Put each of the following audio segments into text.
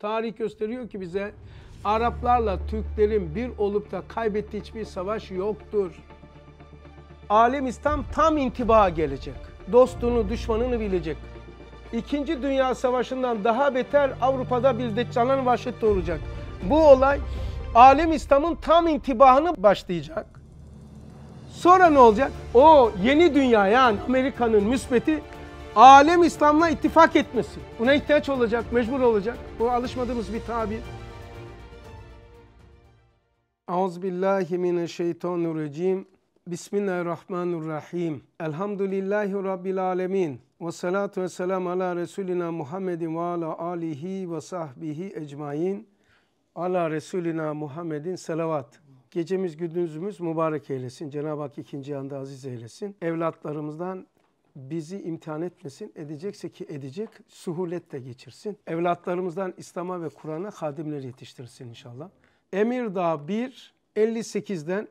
Tarih gösteriyor ki bize Araplarla Türklerin bir olup da kaybettiği hiçbir savaş yoktur. Alem İslam tam intibaha gelecek. Dostunu, düşmanını bilecek. İkinci Dünya Savaşı'ndan daha beter Avrupa'da bir Deccal'ın vahşeti olacak. Bu olay alem İslam'ın tam intibahını başlayacak. Sonra ne olacak? O yeni dünya yani Amerika'nın müsbeti alem İslam'la ittifak etmesi. Buna ihtiyaç olacak, mecbur olacak. Bu alışmadığımız bir tabir. Euzubillahimineşşeytanirracim. Bismillahirrahmanirrahim. Elhamdülillahi Rabbil alemin. Ve salatu ve selam ala Resulina Muhammedin ve ala alihi ve sahbihi ecmain. Ala Resulina Muhammedin selavat. Gecemiz gündüzümüz mübarek eylesin. Cenab-ı Hak ikinci anda aziz eylesin. Evlatlarımızdan bizi imtihan etmesin. Edecekse ki edecek, suhuletle geçirsin. Evlatlarımızdan İslam'a ve Kur'an'a hadimler yetiştirsin inşallah. Emirdağ 1, 58'den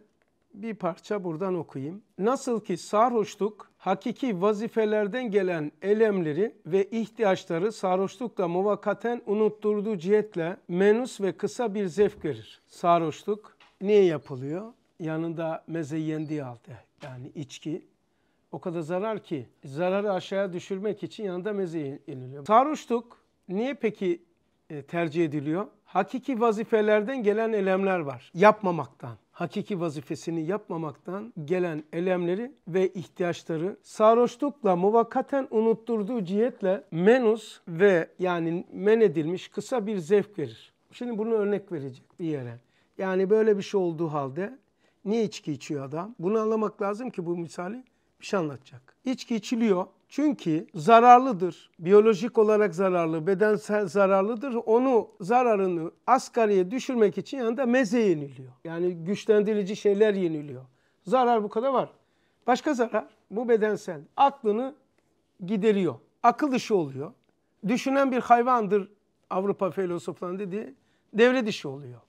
bir parça buradan okuyayım. Nasıl ki sarhoşluk hakiki vazifelerden gelen elemleri ve ihtiyaçları sarhoşlukla muvakkaten unutturduğu cihetle menus ve kısa bir zevk verir. Sarhoşluk niye yapılıyor? Yanında meze yendiği halde yani içki o kadar zarar ki zararı aşağıya düşürmek için yanında meze yeniliyor. Sarhoşluk niye peki e, tercih ediliyor? Hakiki vazifelerden gelen elemler var. Yapmamaktan hakiki vazifesini yapmamaktan gelen elemleri ve ihtiyaçları sarhoşlukla muvakkaten unutturduğu cihetle menus ve yani men edilmiş kısa bir zevk verir. Şimdi bunu örnek verecek bir yere. Yani böyle bir şey olduğu halde niye içki içiyor adam? Bunu anlamak lazım ki bu misali bir şey anlatacak. İçki içiliyor çünkü zararlıdır. Biyolojik olarak zararlı, bedensel zararlıdır. Onu zararını asgariye düşürmek için yanında meze yeniliyor. Yani güçlendirici şeyler yeniliyor. Zarar bu kadar var. Başka zarar bu bedensel. Aklını gideriyor. Akıl dışı oluyor. Düşünen bir hayvandır Avrupa filozoflarının dedi devre dışı oluyor.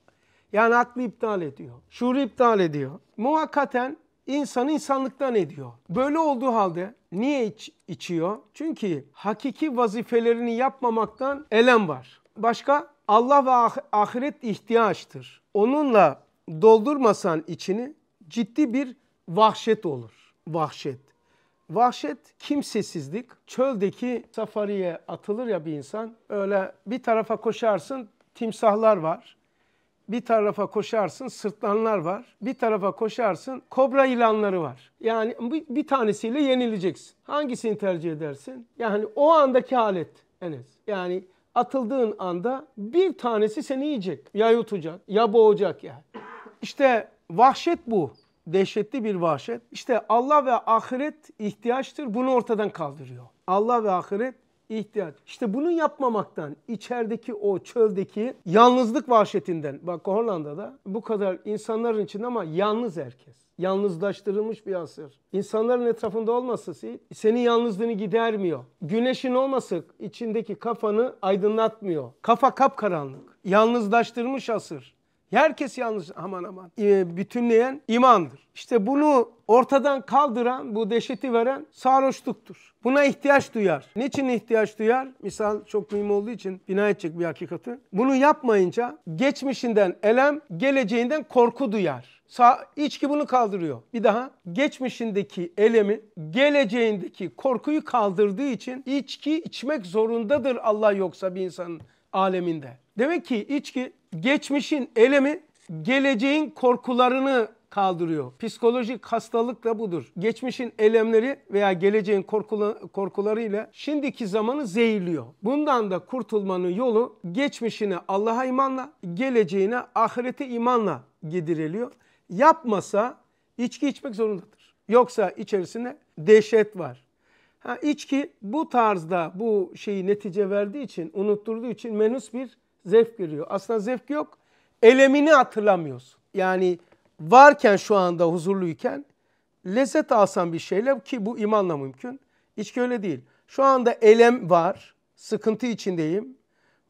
Yani aklı iptal ediyor. Şuuru iptal ediyor. Muhakkaten insanı insanlıktan ediyor. Böyle olduğu halde niye iç, içiyor? Çünkü hakiki vazifelerini yapmamaktan elem var. Başka Allah ve ah ahiret ihtiyaçtır. Onunla doldurmasan içini ciddi bir vahşet olur. Vahşet. Vahşet kimsesizlik. Çöldeki safariye atılır ya bir insan. Öyle bir tarafa koşarsın timsahlar var bir tarafa koşarsın sırtlanlar var. Bir tarafa koşarsın kobra ilanları var. Yani bir tanesiyle yenileceksin. Hangisini tercih edersin? Yani o andaki halet Enes. Yani atıldığın anda bir tanesi seni yiyecek. Ya yutacak ya boğacak yani. İşte vahşet bu. Dehşetli bir vahşet. İşte Allah ve ahiret ihtiyaçtır. Bunu ortadan kaldırıyor. Allah ve ahiret ihtiyaç. İşte bunu yapmamaktan içerideki o çöldeki yalnızlık vahşetinden bak Hollanda'da bu kadar insanların için ama yalnız herkes. Yalnızlaştırılmış bir asır. İnsanların etrafında olması senin yalnızlığını gidermiyor. Güneşin olması içindeki kafanı aydınlatmıyor. Kafa kapkaranlık. Yalnızlaştırmış asır. Herkes yalnız aman aman e, bütünleyen imandır. İşte bunu ortadan kaldıran, bu dehşeti veren sarhoşluktur. Buna ihtiyaç duyar. Niçin ihtiyaç duyar? Misal çok mühim olduğu için bina edecek bir hakikati. Bunu yapmayınca geçmişinden elem, geleceğinden korku duyar. Sa içki bunu kaldırıyor. Bir daha geçmişindeki elemi, geleceğindeki korkuyu kaldırdığı için içki içmek zorundadır Allah yoksa bir insanın aleminde. Demek ki içki geçmişin elemi geleceğin korkularını kaldırıyor. Psikolojik hastalık da budur. Geçmişin elemleri veya geleceğin korkula, korkularıyla şimdiki zamanı zehirliyor. Bundan da kurtulmanın yolu geçmişine Allah'a imanla, geleceğine ahirete imanla gidiriliyor. Yapmasa içki içmek zorundadır. Yoksa içerisinde dehşet var, Ha, içki bu tarzda bu şeyi netice verdiği için, unutturduğu için menüs bir zevk geliyor. Aslında zevk yok. Elemini hatırlamıyorsun. Yani varken şu anda huzurluyken lezzet alsan bir şeyle ki bu imanla mümkün. İçki öyle değil. Şu anda elem var, sıkıntı içindeyim.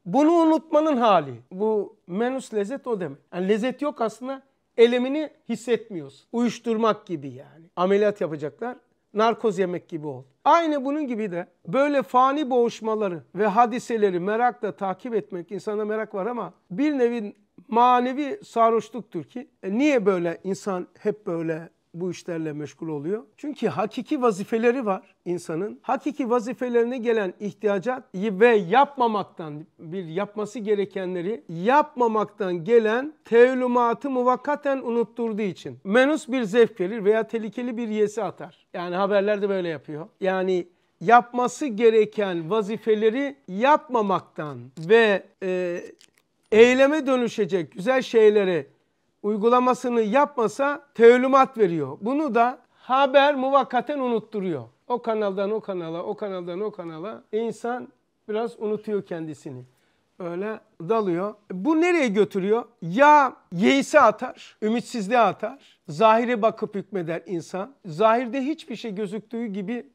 Bunu unutmanın hali. Bu menüs lezzet o demek. Yani lezzet yok aslında elemini hissetmiyorsun. Uyuşturmak gibi yani. Ameliyat yapacaklar narkoz yemek gibi ol. Aynı bunun gibi de böyle fani boğuşmaları ve hadiseleri merakla takip etmek, insana merak var ama bir nevi manevi sarhoşluktur ki e niye böyle insan hep böyle bu işlerle meşgul oluyor. Çünkü hakiki vazifeleri var insanın. Hakiki vazifelerine gelen ihtiyacat ve yapmamaktan bir yapması gerekenleri yapmamaktan gelen tevlumatı muvakkaten unutturduğu için. Menus bir zevk verir veya tehlikeli bir yesi atar. Yani haberlerde böyle yapıyor. Yani yapması gereken vazifeleri yapmamaktan ve e, eyleme dönüşecek güzel şeyleri uygulamasını yapmasa teolimat veriyor. Bunu da haber muvakkaten unutturuyor. O kanaldan o kanala, o kanaldan o kanala insan biraz unutuyor kendisini. Öyle dalıyor. Bu nereye götürüyor? Ya yeise atar, ümitsizliğe atar. Zahire bakıp hükmeder insan. Zahirde hiçbir şey gözüktüğü gibi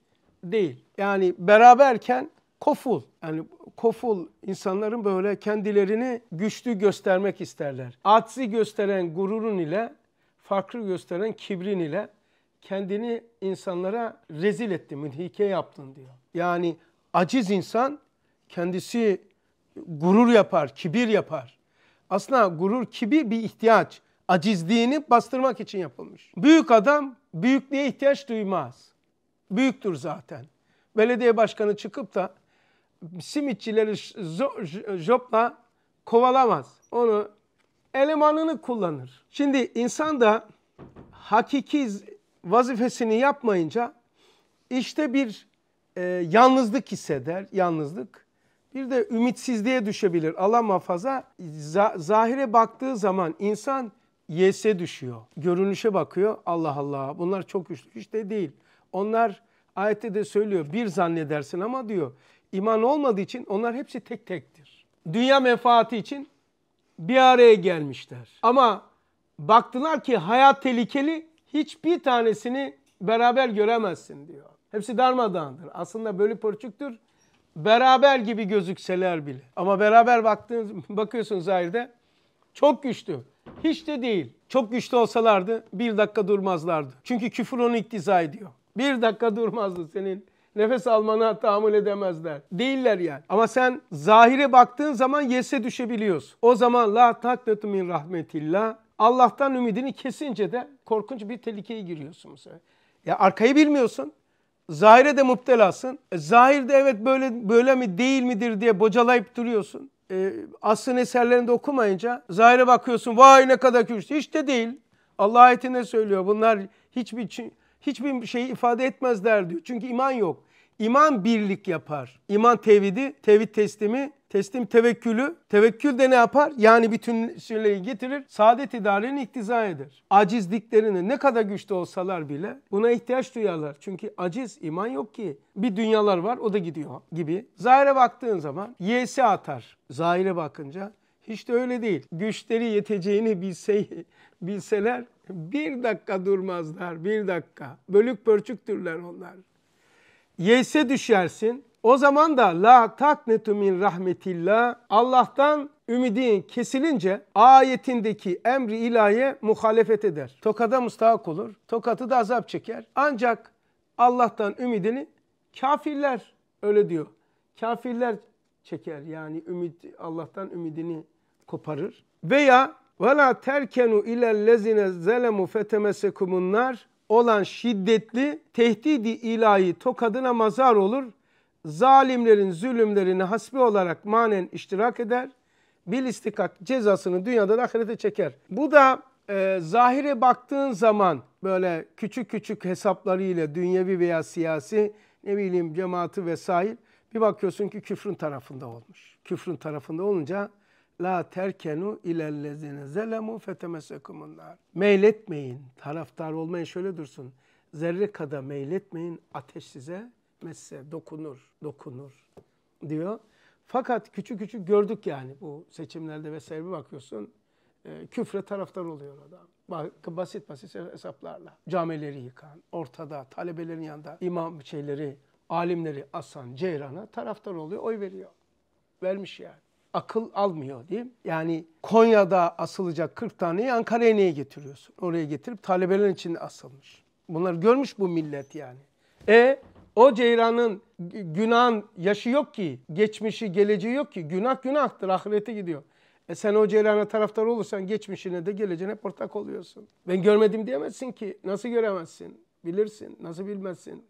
değil. Yani beraberken koful. Yani koful insanların böyle kendilerini güçlü göstermek isterler. Acizi gösteren gururun ile farklı gösteren kibrin ile kendini insanlara rezil etti, münhike yaptın diyor. Yani aciz insan kendisi gurur yapar, kibir yapar. Aslında gurur, kibir bir ihtiyaç. Acizliğini bastırmak için yapılmış. Büyük adam büyüklüğe ihtiyaç duymaz. Büyüktür zaten. Belediye başkanı çıkıp da simitçileri jopla kovalamaz. Onu elemanını kullanır. Şimdi insan da hakiki vazifesini yapmayınca işte bir e, yalnızlık hisseder, yalnızlık. Bir de ümitsizliğe düşebilir. Allah muhafaza zahire baktığı zaman insan yese düşüyor. Görünüşe bakıyor. Allah Allah bunlar çok güçlü. İşte değil. Onlar ayette de söylüyor bir zannedersin ama diyor iman olmadığı için onlar hepsi tek tektir. Dünya menfaati için bir araya gelmişler. Ama baktılar ki hayat tehlikeli hiçbir tanesini beraber göremezsin diyor. Hepsi darmadağındır. Aslında bölü pörçüktür. Beraber gibi gözükseler bile. Ama beraber baktığınız, bakıyorsun zahirde çok güçlü. Hiç de değil. Çok güçlü olsalardı bir dakika durmazlardı. Çünkü küfür onu iktiza ediyor. Bir dakika durmazdı senin Nefes almana tahammül edemezler. Değiller yani. Ama sen zahire baktığın zaman yese düşebiliyorsun. O zaman la taknetu min rahmetillah. Allah'tan ümidini kesince de korkunç bir tehlikeye giriyorsun bu sefer. Ya arkayı bilmiyorsun. Zahire de müptelasın. E, zahirde evet böyle böyle mi değil midir diye bocalayıp duruyorsun. E, Aslı'nın eserlerinde okumayınca zahire bakıyorsun vay ne kadar kötü. Hiç de değil. Allah ayetinde söylüyor bunlar hiçbir hiçbir şey ifade etmezler diyor. Çünkü iman yok. İman birlik yapar. İman tevhidi, tevhid teslimi, teslim tevekkülü. Tevekkül de ne yapar? Yani bütün şeyleri getirir. Saadet idareni iktiza eder. Acizliklerini ne kadar güçlü olsalar bile buna ihtiyaç duyarlar. Çünkü aciz iman yok ki. Bir dünyalar var o da gidiyor gibi. Zahire baktığın zaman yesi atar. Zahire bakınca hiç de öyle değil. Güçleri yeteceğini bilse, bilseler bir dakika durmazlar. Bir dakika. Bölük pörçüktürler onlar yeyse düşersin. O zaman da la taknetu min rahmetillah Allah'tan ümidin kesilince ayetindeki emri ilahiye muhalefet eder. Tokada müstahak olur. Tokatı da azap çeker. Ancak Allah'tan ümidini kafirler öyle diyor. Kafirler çeker. Yani ümit Allah'tan ümidini koparır. Veya ve la terkenu ilellezine zelemu fetemesekumunlar olan şiddetli tehdidi ilahi tokadına mazar olur. Zalimlerin zulümlerini hasbi olarak manen iştirak eder. Bil istikat cezasını dünyadan ahirete çeker. Bu da e, zahire baktığın zaman böyle küçük küçük hesaplarıyla dünyevi veya siyasi ne bileyim cemaati vesaire bir bakıyorsun ki küfrün tarafında olmuş. Küfrün tarafında olunca la terkenu ilellezine zelemu fetemesekumun nar. Meyletmeyin, taraftar olmayın şöyle dursun. Zerre kadar meyletmeyin, ateş size messe dokunur, dokunur diyor. Fakat küçük küçük gördük yani bu seçimlerde vesaire bir bakıyorsun. E, küfre taraftar oluyor adam Bak basit basit hesaplarla camileri yıkan, ortada talebelerin yanında imam şeyleri, alimleri asan, ceyrana taraftar oluyor, oy veriyor. Vermiş yani akıl almıyor diyeyim. Yani Konya'da asılacak 40 taneyi Ankara'ya niye getiriyorsun? Oraya getirip talebeler için asılmış. Bunları görmüş bu millet yani. E o ceyranın günahın yaşı yok ki. Geçmişi, geleceği yok ki. Günah günahtır, ahirete gidiyor. E sen o Ceylan'a taraftar olursan geçmişine de geleceğine ortak oluyorsun. Ben görmedim diyemezsin ki. Nasıl göremezsin? Bilirsin. Nasıl bilmezsin?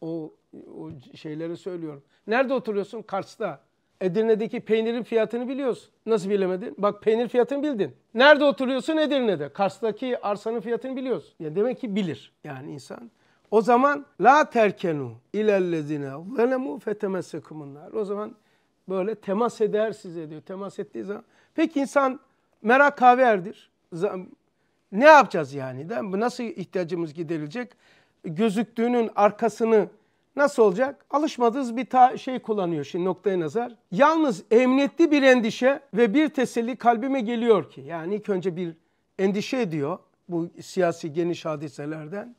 O, o şeyleri söylüyorum. Nerede oturuyorsun? Kars'ta. Edirne'deki peynirin fiyatını biliyorsun. Nasıl bilemedin? Bak peynir fiyatını bildin. Nerede oturuyorsun? Edirne'de. Kars'taki arsanın fiyatını biliyorsun. Ya demek ki bilir yani insan. O zaman la terkenu ilellezine zelemu fetemessekumunlar. O zaman böyle temas eder size diyor. Temas ettiği zaman. Peki insan merak haverdir. Ne yapacağız yani? Nasıl ihtiyacımız giderilecek? Gözüktüğünün arkasını Nasıl olacak? Alışmadığınız bir ta şey kullanıyor şimdi noktaya nazar. Yalnız emniyetli bir endişe ve bir teselli kalbime geliyor ki. Yani ilk önce bir endişe ediyor bu siyasi geniş hadiselerden.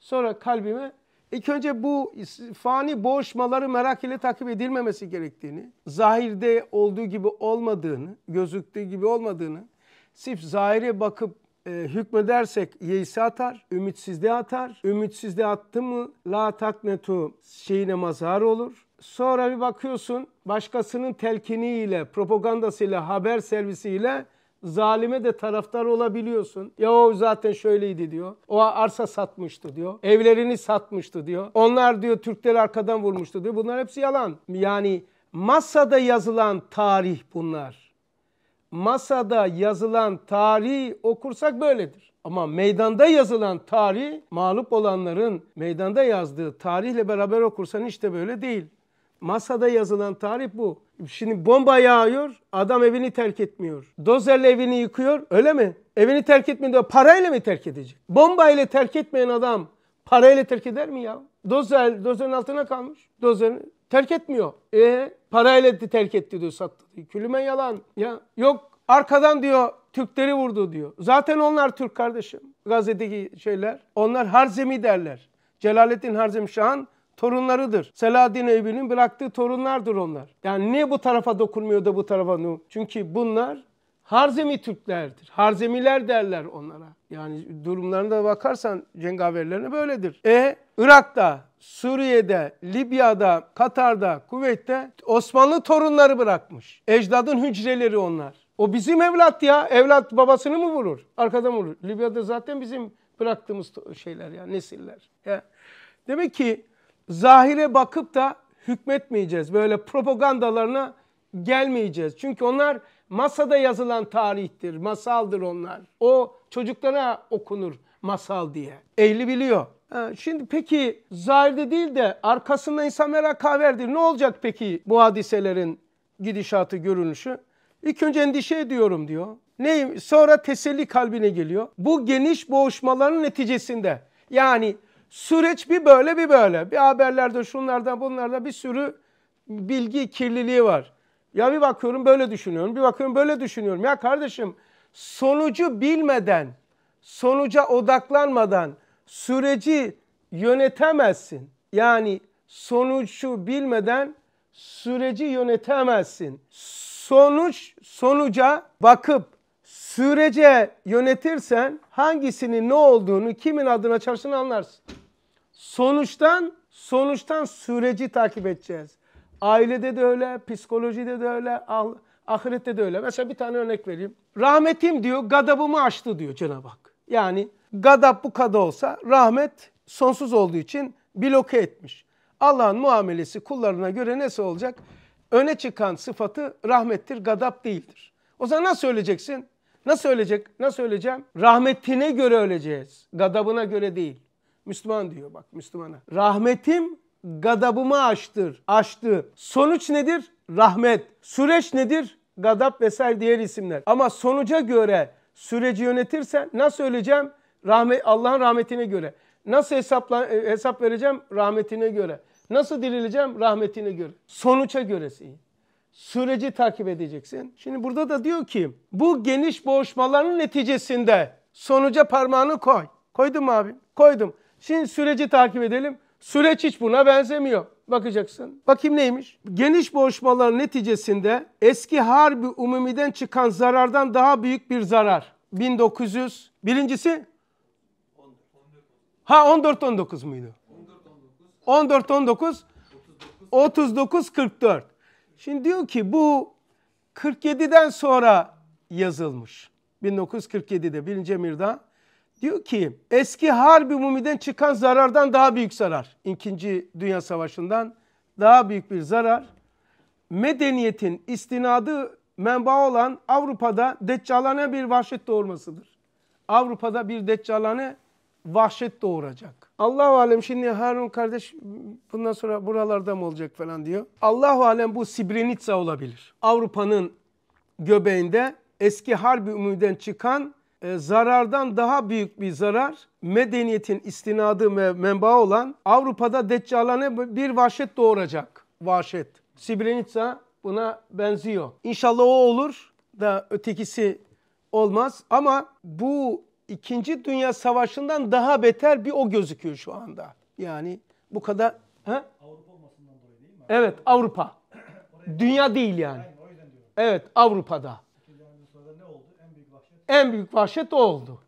Sonra kalbime ilk önce bu fani boğuşmaları merak ile takip edilmemesi gerektiğini, zahirde olduğu gibi olmadığını, gözüktüğü gibi olmadığını, sırf zahire bakıp e, hükmedersek yeisi atar, ümitsizliğe atar. Ümitsizliğe attı mı la taknetu şeyine mazhar olur. Sonra bir bakıyorsun başkasının telkiniyle, propagandasıyla, haber servisiyle Zalime de taraftar olabiliyorsun. Ya o zaten şöyleydi diyor. O arsa satmıştı diyor. Evlerini satmıştı diyor. Onlar diyor Türkler arkadan vurmuştu diyor. Bunlar hepsi yalan. Yani masada yazılan tarih bunlar masada yazılan tarih okursak böyledir. Ama meydanda yazılan tarih mağlup olanların meydanda yazdığı tarihle beraber okursan işte böyle değil. Masada yazılan tarih bu. Şimdi bomba yağıyor, adam evini terk etmiyor. Dozerle evini yıkıyor, öyle mi? Evini terk etmiyor, parayla mı terk edecek? Bomba ile terk etmeyen adam parayla terk eder mi ya? Dozer, dozerin altına kalmış. dozerini terk etmiyor. E Parayla terk etti diyor sattı. Külüme yalan. Ya yok arkadan diyor Türkleri vurdu diyor. Zaten onlar Türk kardeşim. Gazetedeki şeyler. Onlar Harzemi derler. Celalettin Harzem Şah'ın torunlarıdır. Selahaddin Eyyubi'nin bıraktığı torunlardır onlar. Yani niye bu tarafa dokunmuyor da bu tarafa? Çünkü bunlar Harzemi Türklerdir. Harzemiler derler onlara. Yani durumlarına bakarsan cengaverlerine böyledir. E Irak'ta, Suriye'de, Libya'da, Katar'da, Kuveyt'te Osmanlı torunları bırakmış. Ecdadın hücreleri onlar. O bizim evlat ya. Evlat babasını mı vurur? Arkada mı vurur. Libya'da zaten bizim bıraktığımız şeyler ya, nesiller. Ya. Demek ki zahire bakıp da hükmetmeyeceğiz. Böyle propagandalarına gelmeyeceğiz. Çünkü onlar Masada yazılan tarihtir, masaldır onlar. O çocuklara okunur masal diye. Ehli biliyor. şimdi peki zahirde değil de arkasında insan merak haberdir. Ne olacak peki bu hadiselerin gidişatı, görünüşü? İlk önce endişe ediyorum diyor. Neyim? Sonra teselli kalbine geliyor. Bu geniş boğuşmaların neticesinde yani süreç bir böyle bir böyle. Bir haberlerde şunlardan bunlarda bir sürü bilgi kirliliği var. Ya bir bakıyorum böyle düşünüyorum, bir bakıyorum böyle düşünüyorum. Ya kardeşim sonucu bilmeden, sonuca odaklanmadan süreci yönetemezsin. Yani sonucu bilmeden süreci yönetemezsin. Sonuç sonuca bakıp sürece yönetirsen hangisinin ne olduğunu, kimin adına çalıştığını anlarsın. Sonuçtan sonuçtan süreci takip edeceğiz. Ailede de öyle, psikolojide de öyle, ahirette de öyle. Mesela bir tane örnek vereyim. Rahmetim diyor gadabımı açtı diyor Cenab-ı Hak. Yani gadab bu kada olsa rahmet sonsuz olduğu için bloke etmiş. Allah'ın muamelesi kullarına göre nasıl olacak? Öne çıkan sıfatı rahmettir, gadab değildir. O zaman nasıl söyleyeceksin? Nasıl söyleyecek? Nasıl söyleyeceğim? Rahmetine göre öleceğiz. Gadabına göre değil. Müslüman diyor bak Müslümana. Rahmetim gadabımı aştır, aştı. Sonuç nedir? Rahmet. Süreç nedir? Gadap vesaire diğer isimler. Ama sonuca göre süreci yönetirsen nasıl öleceğim? Rahmet, Allah'ın rahmetine göre. Nasıl hesapla, e, hesap vereceğim? Rahmetine göre. Nasıl dirileceğim? Rahmetine göre. Sonuça göresin. Süreci takip edeceksin. Şimdi burada da diyor ki bu geniş boğuşmaların neticesinde sonuca parmağını koy. Koydum mu abi? Koydum. Şimdi süreci takip edelim. Süreç hiç buna benzemiyor. Bakacaksın. Bakayım neymiş? Geniş boğuşmaların neticesinde eski Harbi Umumi'den çıkan zarardan daha büyük bir zarar. 1900 birincisi Ha 14-19 muydu? 14-19 39-44 Şimdi diyor ki bu 47'den sonra yazılmış. 1947'de 1. Emir'den Diyor ki eski harbi umumiden çıkan zarardan daha büyük zarar. İkinci Dünya Savaşı'ndan daha büyük bir zarar. Medeniyetin istinadı menba olan Avrupa'da deccalane bir vahşet doğurmasıdır. Avrupa'da bir deccalane vahşet doğuracak. Allahu alem şimdi Harun kardeş bundan sonra buralarda mı olacak falan diyor. Allahu alem bu Sibrenitsa olabilir. Avrupa'nın göbeğinde eski harbi umuden çıkan e, zarardan daha büyük bir zarar medeniyetin istinadı ve menba olan Avrupa'da deccalane bir vahşet doğuracak. Vahşet. Sibrenitsa buna benziyor. İnşallah o olur da ötekisi olmaz ama bu İkinci Dünya Savaşı'ndan daha beter bir o gözüküyor şu anda. Yani bu kadar... He? Avrupa olmasından dolayı değil mi? Evet Avrupa. Dünya değil yani evet Avrupa'da. En büyük vahşet o oldu.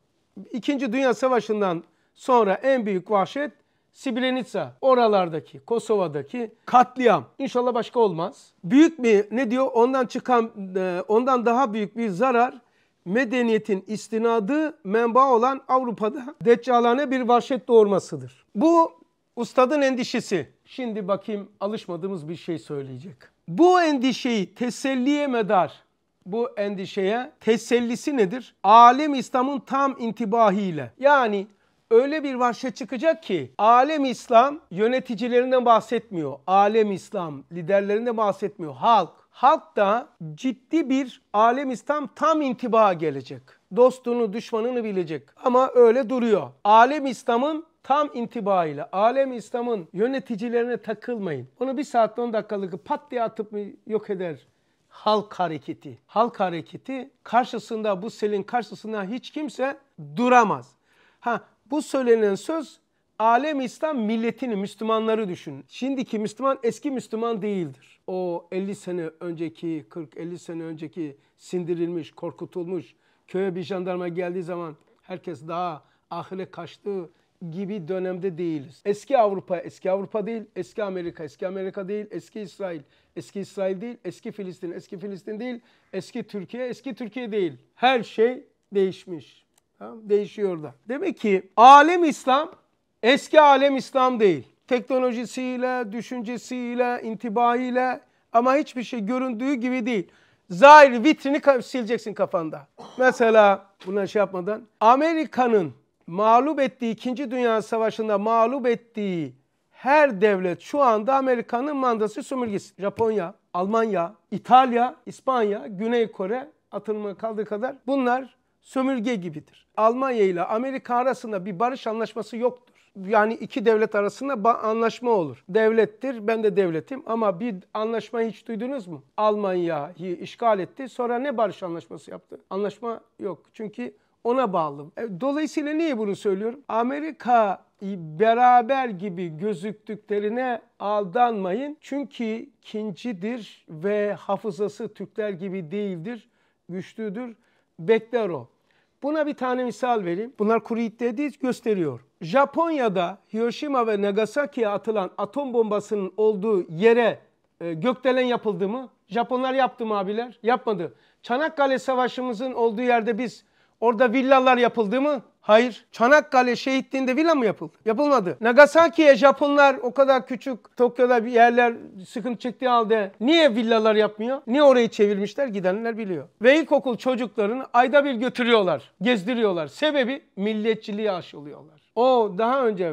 İkinci Dünya Savaşı'ndan sonra en büyük vahşet Sibrenica, oralardaki, Kosova'daki katliam. İnşallah başka olmaz. Büyük mi ne diyor? Ondan çıkan, e, ondan daha büyük bir zarar medeniyetin istinadı menba olan Avrupa'da deccalane bir vahşet doğurmasıdır. Bu ustadın endişesi. Şimdi bakayım alışmadığımız bir şey söyleyecek. Bu endişeyi teselliye medar bu endişeye tesellisi nedir? Alem İslam'ın tam intibahiyle. Yani öyle bir vahşet çıkacak ki alem İslam yöneticilerinden bahsetmiyor. Alem İslam liderlerinden bahsetmiyor. Halk. Halk da ciddi bir alem İslam tam intiba gelecek. Dostunu, düşmanını bilecek. Ama öyle duruyor. Alem İslam'ın tam intibayla alem İslam'ın yöneticilerine takılmayın. Onu bir saat 10 dakikalık pat diye atıp yok eder halk hareketi. Halk hareketi karşısında bu selin karşısında hiç kimse duramaz. Ha bu söylenen söz alem İslam milletini, Müslümanları düşün. Şimdiki Müslüman eski Müslüman değildir. O 50 sene önceki, 40-50 sene önceki sindirilmiş, korkutulmuş, köye bir jandarma geldiği zaman herkes daha ahire kaçtığı gibi dönemde değiliz. Eski Avrupa eski Avrupa değil, eski Amerika eski Amerika değil, eski İsrail Eski İsrail değil, eski Filistin, eski Filistin değil, eski Türkiye, eski Türkiye değil. Her şey değişmiş. Tamam? Değişiyor da. Demek ki alem İslam eski alem İslam değil. Teknolojisiyle, düşüncesiyle, intibaiyle ama hiçbir şey göründüğü gibi değil. Zahir vitrini sileceksin kafanda. Mesela buna şey yapmadan Amerika'nın mağlup ettiği 2. Dünya Savaşı'nda mağlup ettiği her devlet şu anda Amerika'nın mandası sömürgesi. Japonya, Almanya, İtalya, İspanya, Güney Kore atılma kaldığı kadar bunlar sömürge gibidir. Almanya ile Amerika arasında bir barış anlaşması yoktur. Yani iki devlet arasında anlaşma olur. Devlettir, ben de devletim ama bir anlaşma hiç duydunuz mu? Almanya'yı işgal etti, sonra ne barış anlaşması yaptı? Anlaşma yok. Çünkü ona bağlı. E, dolayısıyla niye bunu söylüyorum? Amerika beraber gibi gözüktüklerine aldanmayın. Çünkü kincidir ve hafızası Türkler gibi değildir, güçlüdür, bekler o. Buna bir tane misal vereyim. Bunlar kuru iddiayı gösteriyor. Japonya'da Hiroshima ve Nagasaki'ye atılan atom bombasının olduğu yere e, gökdelen yapıldı mı? Japonlar yaptı mı abiler? Yapmadı. Çanakkale Savaşımızın olduğu yerde biz Orada villalar yapıldı mı? Hayır. Çanakkale şehitliğinde villa mı yapıldı? Yapılmadı. Nagasaki'ye Japonlar o kadar küçük Tokyo'da bir yerler sıkıntı çektiği halde niye villalar yapmıyor? Niye orayı çevirmişler? Gidenler biliyor. Ve ilkokul çocuklarını ayda bir götürüyorlar, gezdiriyorlar. Sebebi milliyetçiliği aşılıyorlar. O daha önce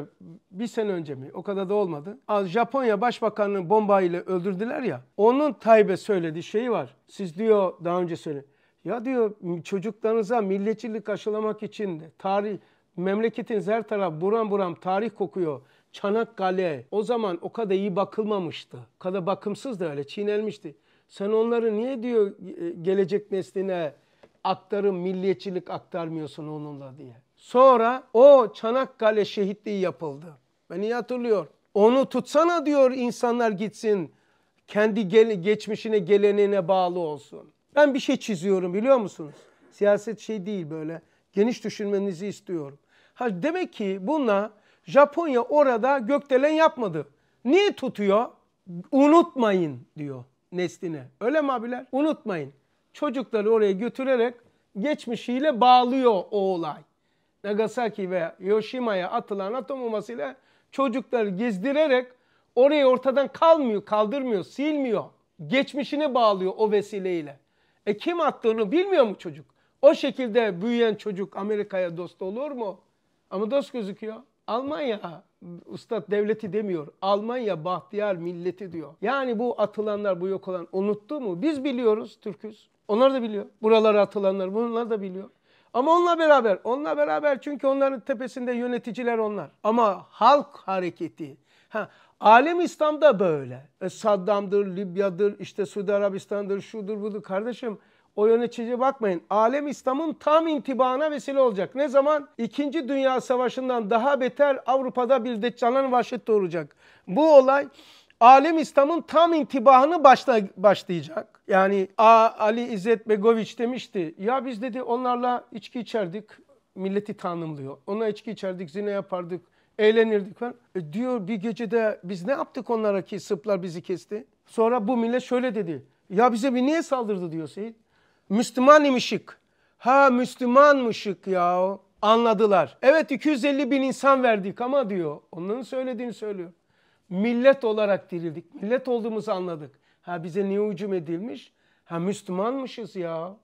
bir sene önce mi o kadar da olmadı. Japonya Başbakanı'nı bombayla öldürdüler ya. Onun Tayyip'e söylediği şeyi var. Siz diyor daha önce söyledi ya diyor çocuklarınıza milliyetçilik aşılamak için tarih memleketin her taraf buram buram tarih kokuyor. Çanakkale o zaman o kadar iyi bakılmamıştı. O kadar bakımsız öyle çiğnelmişti. Sen onları niye diyor e, gelecek nesline aktarım milliyetçilik aktarmıyorsun onunla diye. Sonra o Çanakkale şehitliği yapıldı. Beni iyi hatırlıyorum. Onu tutsana diyor insanlar gitsin. Kendi geçmişine gelenine bağlı olsun. Ben bir şey çiziyorum biliyor musunuz? Siyaset şey değil böyle. Geniş düşünmenizi istiyorum. Ha, demek ki bununla Japonya orada gökdelen yapmadı. Niye tutuyor? Unutmayın diyor nesline. Öyle mi abiler? Unutmayın. Çocukları oraya götürerek geçmişiyle bağlıyor o olay. Nagasaki ve Hiroşima'ya atılan atom bombasıyla çocukları gezdirerek orayı ortadan kalmıyor, kaldırmıyor, silmiyor. Geçmişini bağlıyor o vesileyle. E kim attığını bilmiyor mu çocuk? O şekilde büyüyen çocuk Amerika'ya dost olur mu? Ama dost gözüküyor. Almanya Ustad devleti demiyor. Almanya bahtiyar milleti diyor. Yani bu atılanlar bu yok olan unuttu mu? Biz biliyoruz Türküz. Onlar da biliyor. Buralara atılanlar bunlar da biliyor. Ama onunla beraber, onunla beraber çünkü onların tepesinde yöneticiler onlar. Ama halk hareketi. Ha, Alem da böyle. E, Saddam'dır, Libya'dır, işte Suudi Arabistan'dır, şudur budur. Kardeşim o yöneticiye bakmayın. Alem İslam'ın tam intibana vesile olacak. Ne zaman? İkinci Dünya Savaşı'ndan daha beter Avrupa'da bir deccalan vahşet doğuracak. Bu olay alem İslam'ın tam intibahını başla, başlayacak. Yani A, Ali İzzet Begoviç demişti. Ya biz dedi onlarla içki içerdik, milleti tanımlıyor. Ona içki içerdik, zine yapardık, eğlenirdik falan. E diyor bir gecede biz ne yaptık onlara ki Sırplar bizi kesti? Sonra bu millet şöyle dedi. Ya bize bir niye saldırdı diyor Seyit. Müslüman imişik. Ha Müslümanmışık ya. Anladılar. Evet 250 bin insan verdik ama diyor. Onların söylediğini söylüyor. Millet olarak dirildik. Millet olduğumuzu anladık. Ha bize niye hücum edilmiş? Ha Müslümanmışız ya.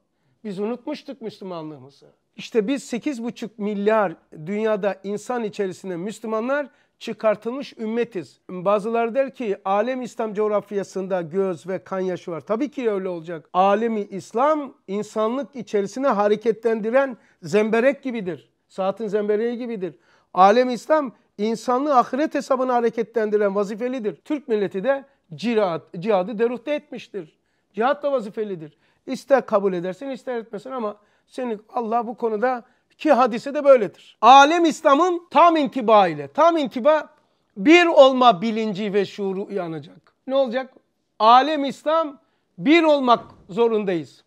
Biz unutmuştuk Müslümanlığımızı. İşte biz 8,5 milyar dünyada insan içerisinde Müslümanlar çıkartılmış ümmetiz. Bazıları der ki alem İslam coğrafyasında göz ve kan yaşı var. Tabii ki öyle olacak. Alemi İslam insanlık içerisine hareketlendiren zemberek gibidir. Saatin zembereği gibidir. Alem İslam insanlığı ahiret hesabını hareketlendiren vazifelidir. Türk milleti de cihat, cihadı deruhte etmiştir. Cihat da vazifelidir. İster kabul edersin ister etmesin ama senin Allah bu konuda ki hadise de böyledir. Alem İslam'ın tam intiba ile, tam intiba bir olma bilinci ve şuuru uyanacak. Ne olacak? Alem İslam bir olmak zorundayız.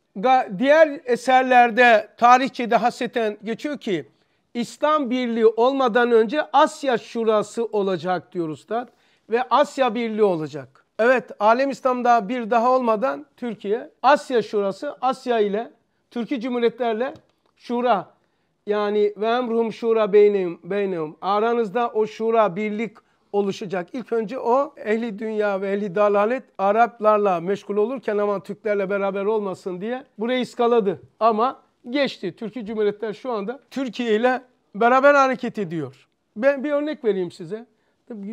Diğer eserlerde tarihçede haseten geçiyor ki İslam birliği olmadan önce Asya şurası olacak diyor Üstad ve Asya birliği olacak. Evet Alem İslam'da bir daha olmadan Türkiye Asya şurası Asya ile Türkiye Cumhuriyetlerle şura yani ve emruhum şura beynim beynim, Aranızda o şura birlik oluşacak. İlk önce o ehli dünya ve ehli dalalet Araplarla meşgul olurken ama Türklerle beraber olmasın diye burayı iskaladı. Ama geçti. Türkiye Cumhuriyetler şu anda Türkiye ile beraber hareket ediyor. Ben bir örnek vereyim size.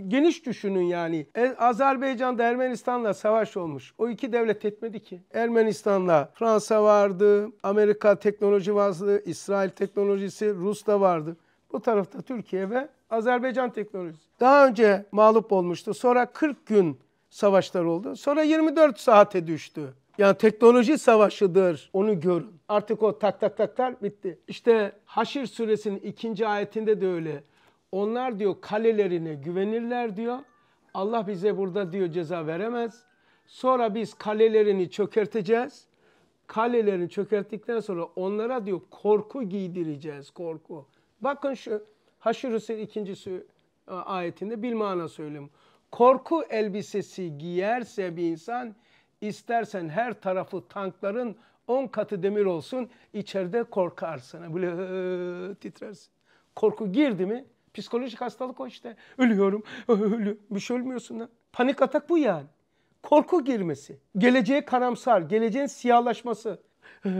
Geniş düşünün yani. E, Azerbaycan'da Ermenistan'la savaş olmuş. O iki devlet etmedi ki. Ermenistan'la Fransa vardı, Amerika teknoloji vardı, İsrail teknolojisi, Rus da vardı. Bu tarafta Türkiye ve Azerbaycan teknolojisi. Daha önce mağlup olmuştu. Sonra 40 gün savaşlar oldu. Sonra 24 saate düştü. Yani teknoloji savaşıdır onu görün. Artık o tak tak taklar bitti. İşte Haşir suresinin ikinci ayetinde de öyle. Onlar diyor kalelerine güvenirler diyor. Allah bize burada diyor ceza veremez. Sonra biz kalelerini çökerteceğiz. Kalelerini çökerttikten sonra onlara diyor korku giydireceğiz korku. Bakın şu Haşirüs'ün ikincisi e, ayetinde bir mana söylüyorum. Korku elbisesi giyerse bir insan istersen her tarafı tankların on katı demir olsun içeride korkarsın. Böyle titrersin. Korku girdi mi Psikolojik hastalık o işte. Ölüyorum. Ölü. Bir şey ölmüyorsun lan. Panik atak bu yani. Korku girmesi. Geleceğe karamsar. Geleceğin siyahlaşması.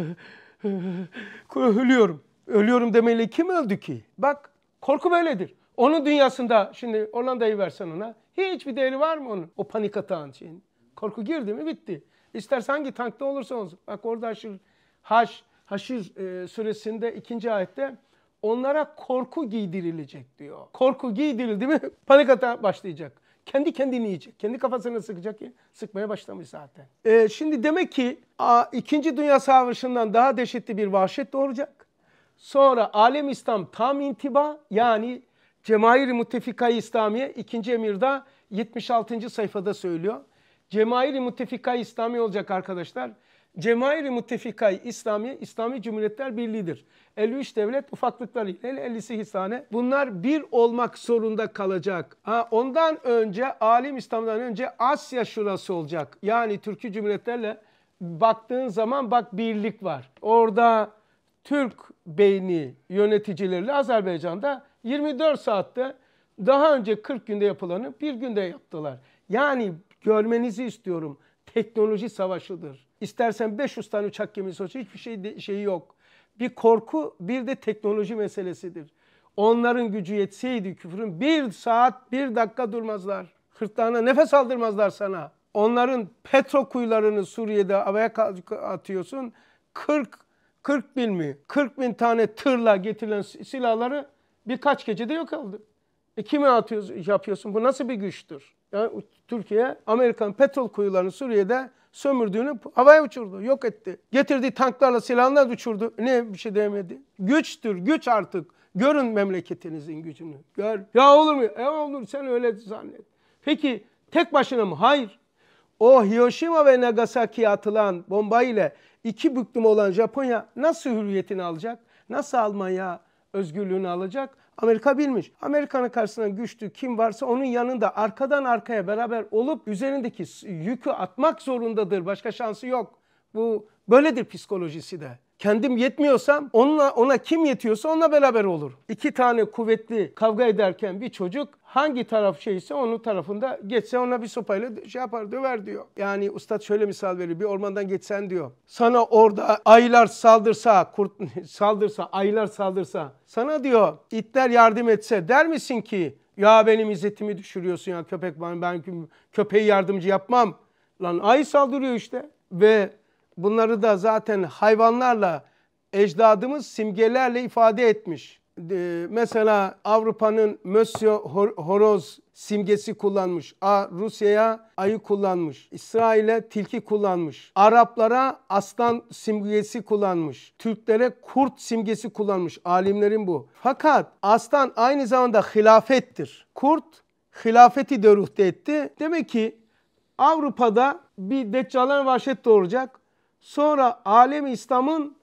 Ölüyorum. Ölüyorum demeyle kim öldü ki? Bak korku böyledir. Onun dünyasında şimdi Hollanda'yı versen ona hiçbir değeri var mı onun? O panik atağın şeyin. Korku girdi mi bitti. İstersen hangi tankta olursa olsun. Bak orada haşır, haş, haşir e, suresinde ikinci ayette onlara korku giydirilecek diyor. Korku giydirildi mi panik atağa başlayacak. Kendi kendini yiyecek. Kendi kafasını sıkacak ki sıkmaya başlamış zaten. Ee, şimdi demek ki a, İkinci Dünya Savaşı'ndan daha dehşetli bir vahşet doğuracak. Sonra Alem İslam tam intiba yani Cemair-i Muttefika-i İslamiye 2. Emir'da 76. sayfada söylüyor. Cemair-i Muttefika-i olacak arkadaşlar. Cemair-i İslami, İslamiye, İslami Cumhuriyetler Birliği'dir. 53 devlet ufaklıklar ile 58 tane. Bunlar bir olmak zorunda kalacak. Ha, ondan önce alim İslam'dan önce Asya şurası olacak. Yani Türkiye Cumhuriyetlerle baktığın zaman bak birlik var. Orada Türk beyni yöneticileriyle Azerbaycan'da 24 saatte daha önce 40 günde yapılanı bir günde yaptılar. Yani görmenizi istiyorum. Teknoloji savaşıdır. İstersen 500 tane uçak gemisi olsun hiçbir şey şeyi yok. Bir korku bir de teknoloji meselesidir. Onların gücü yetseydi küfrün bir saat bir dakika durmazlar. Hırtlağına nefes aldırmazlar sana. Onların petrol kuyularını Suriye'de havaya atıyorsun. 40 40 bin mi? 40 bin tane tırla getirilen silahları birkaç gecede yok aldı. E kime atıyorsun, yapıyorsun? Bu nasıl bir güçtür? Yani Türkiye Amerikan petrol kuyularını Suriye'de sömürdüğünü havaya uçurdu, yok etti. Getirdiği tanklarla silahlarla uçurdu. Ne bir şey demedi. Güçtür, güç artık. Görün memleketinizin gücünü. Gör. Ya olur mu? Ya olur sen öyle zannet. Peki tek başına mı? Hayır. O Hiroshima ve Nagasaki'ye atılan bomba ile iki büklüm olan Japonya nasıl hürriyetini alacak? Nasıl Almanya özgürlüğünü alacak? Amerika bilmiş. Amerika'nın karşısında güçlü kim varsa onun yanında arkadan arkaya beraber olup üzerindeki yükü atmak zorundadır. Başka şansı yok. Bu böyledir psikolojisi de kendim yetmiyorsam onunla ona kim yetiyorsa onunla beraber olur. İki tane kuvvetli kavga ederken bir çocuk hangi taraf şeyse onun tarafında geçse ona bir sopayla şey yapar döver diyor. Yani ustad şöyle misal veriyor bir ormandan geçsen diyor. Sana orada ayılar saldırsa kurt saldırsa ayılar saldırsa sana diyor itler yardım etse der misin ki ya benim izzetimi düşürüyorsun ya köpek ben, ben köpeği yardımcı yapmam. Lan ay saldırıyor işte ve Bunları da zaten hayvanlarla ecdadımız simgelerle ifade etmiş. Ee, mesela Avrupa'nın Mösyö horoz simgesi kullanmış. A Rusya'ya ayı kullanmış. İsrail'e tilki kullanmış. Araplara aslan simgesi kullanmış. Türklere kurt simgesi kullanmış. Alimlerin bu. Fakat aslan aynı zamanda hilafettir. Kurt hilafeti de etti. Demek ki Avrupa'da bir deccalan vahşet doğuracak sonra alem İslam'ın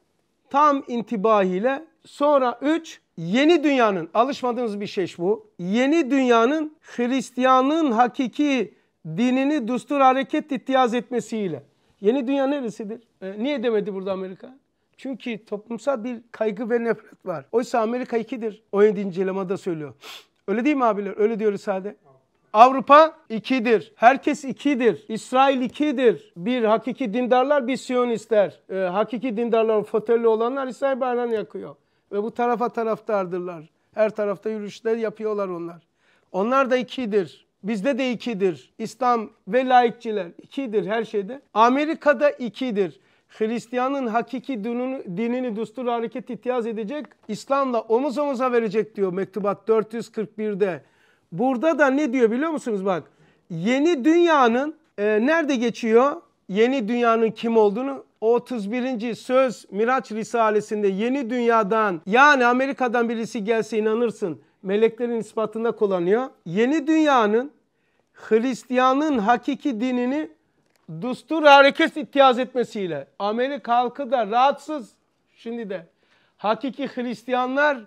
tam intibahiyle sonra 3 yeni dünyanın alışmadığınız bir şey bu. Yeni dünyanın Hristiyanlığın hakiki dinini düstur hareket ihtiyaz etmesiyle. Yeni dünya neresidir? E, niye demedi burada Amerika? Çünkü toplumsal bir kaygı ve nefret var. Oysa Amerika 2'dir. 17. da söylüyor. Öyle değil mi abiler? Öyle diyoruz sade. Avrupa ikidir. Herkes ikidir. İsrail ikidir. Bir hakiki dindarlar, bir siyonistler. E, hakiki dindarların fotelli olanlar İsrail bayrağını yakıyor. Ve bu tarafa taraftardırlar. Her tarafta yürüyüşler yapıyorlar onlar. Onlar da ikidir. Bizde de ikidir. İslam ve laikçiler ikidir her şeyde. Amerika'da ikidir. Hristiyanın hakiki dinini, dinini düstur hareket itiyaz edecek, İslam'la omuz omuza verecek diyor mektubat 441'de. Burada da ne diyor biliyor musunuz bak? Yeni dünyanın e, nerede geçiyor? Yeni dünyanın kim olduğunu 31. Söz Miraç Risalesi'nde yeni dünyadan yani Amerika'dan birisi gelse inanırsın meleklerin ispatında kullanıyor. Yeni dünyanın Hristiyanın hakiki dinini dustur hareket ittiyaz etmesiyle Amerika halkı da rahatsız şimdi de. Hakiki Hristiyanlar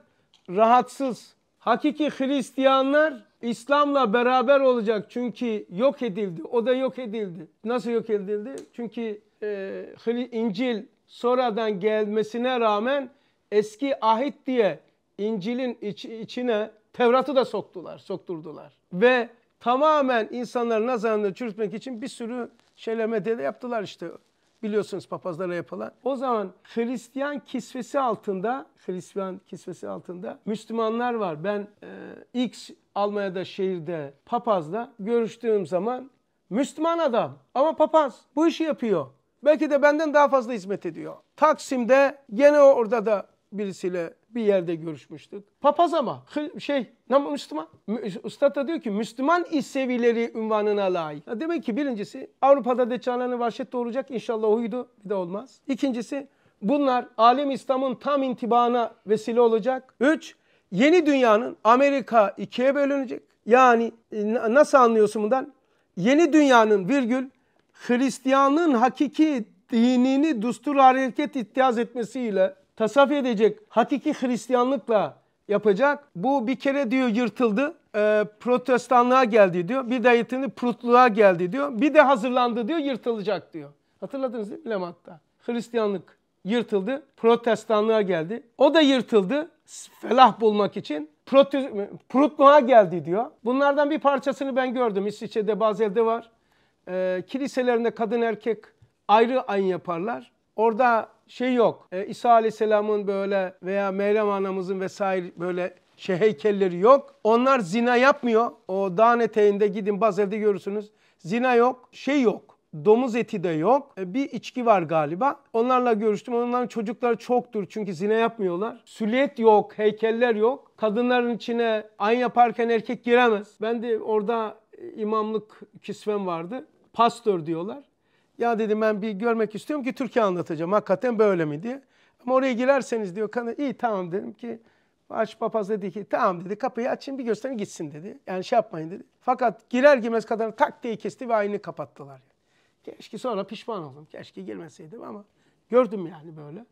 rahatsız. Hakiki Hristiyanlar İslam'la beraber olacak çünkü yok edildi. O da yok edildi. Nasıl yok edildi? Çünkü e, İncil sonradan gelmesine rağmen eski ahit diye İncil'in iç, içine Tevrat'ı da soktular, sokturdular. Ve tamamen insanların nazarını çürütmek için bir sürü şeyler medyada yaptılar işte biliyorsunuz papazlara yapılan. O zaman Hristiyan kisvesi altında, Hristiyan kisvesi altında Müslümanlar var. Ben e, X Almanya'da şehirde papazla görüştüğüm zaman Müslüman adam ama papaz bu işi yapıyor. Belki de benden daha fazla hizmet ediyor. Taksim'de gene orada da birisiyle bir yerde görüşmüştük. Papaz ama şey Müslüman. Üstad da diyor ki Müslüman İsevileri ünvanına layık. Ya demek ki birincisi Avrupa'da Deccalan'ın varşette olacak inşallah uydu bir de olmaz. İkincisi bunlar alem İslam'ın tam intibana vesile olacak. Üç yeni dünyanın Amerika ikiye bölünecek. Yani e, nasıl anlıyorsun bundan? Yeni dünyanın virgül Hristiyanlığın hakiki dinini düstur hareket ittihaz etmesiyle tasavvuf edecek, hakiki Hristiyanlıkla yapacak. Bu bir kere diyor yırtıldı, e, protestanlığa geldi diyor. Bir de yetini prutluğa geldi diyor. Bir de hazırlandı diyor, yırtılacak diyor. Hatırladınız değil mi Levant'ta? Hristiyanlık yırtıldı, protestanlığa geldi. O da yırtıldı, felah bulmak için Prutluğa geldi diyor. Bunlardan bir parçasını ben gördüm. İsviçre'de Bazel'de var. E, ee, kiliselerinde kadın erkek ayrı ayin yaparlar. Orada şey yok. E, İsa Aleyhisselam'ın böyle veya Meryem anamızın vesaire böyle şey heykelleri yok. Onlar zina yapmıyor. O dağın eteğinde gidin baz evde görürsünüz. Zina yok, şey yok. Domuz eti de yok. E, bir içki var galiba. Onlarla görüştüm. Onların çocukları çoktur çünkü zina yapmıyorlar. Süliyet yok, heykeller yok. Kadınların içine ayin yaparken erkek giremez. Ben de orada imamlık kisvem vardı. Pastör diyorlar. Ya dedim ben bir görmek istiyorum ki Türkiye anlatacağım. Hakikaten böyle mi diye. Ama oraya girerseniz diyor kanı iyi tamam dedim ki Aç papaz dedi ki tamam dedi kapıyı açın bir gösterin gitsin dedi. Yani şey yapmayın dedi. Fakat girer girmez kadar tak diye kesti ve aynı kapattılar. Yani. Keşke sonra pişman oldum. Keşke girmeseydim ama gördüm yani böyle.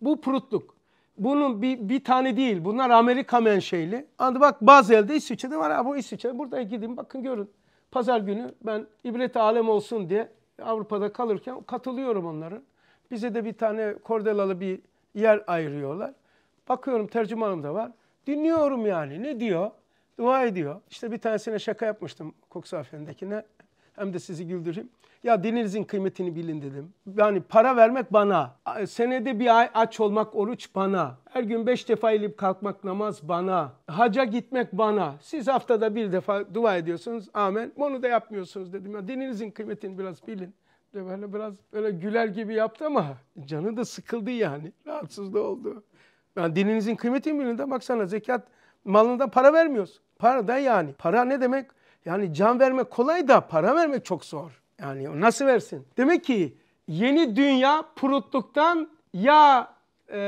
Bu prutluk. Bunun bir, bir tane değil. Bunlar Amerika menşeli. Hadi bak Bazel'de İsviçre'de var. Ha, bu İsviçre'de. Burada gidin bakın görün. Pazar günü ben ibret alem olsun diye Avrupa'da kalırken katılıyorum onların Bize de bir tane kordelalı bir yer ayırıyorlar. Bakıyorum tercümanım da var. Dinliyorum yani ne diyor? Dua ediyor. İşte bir tanesine şaka yapmıştım Koksa Efendi'dekine. Hem de sizi güldüreyim. Ya dininizin kıymetini bilin dedim. Yani para vermek bana. Senede bir ay aç olmak oruç bana. Her gün beş defa eğilip kalkmak namaz bana. Haca gitmek bana. Siz haftada bir defa dua ediyorsunuz. Amen. Onu da yapmıyorsunuz dedim. Ya dininizin kıymetini biraz bilin. De böyle biraz böyle güler gibi yaptı ama canı da sıkıldı yani. Rahatsız da oldu. Yani dininizin kıymetini bilin de baksana zekat malında para vermiyorsun. Para da yani. Para ne demek? Yani can vermek kolay da para vermek çok zor. Yani nasıl versin? Demek ki yeni dünya prutluktan ya e,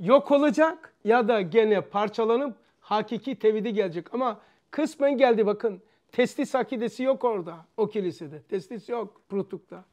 yok olacak ya da gene parçalanıp hakiki tevhidi gelecek. Ama kısmen geldi bakın. Testis akidesi yok orada o kilisede. Testis yok prutlukta.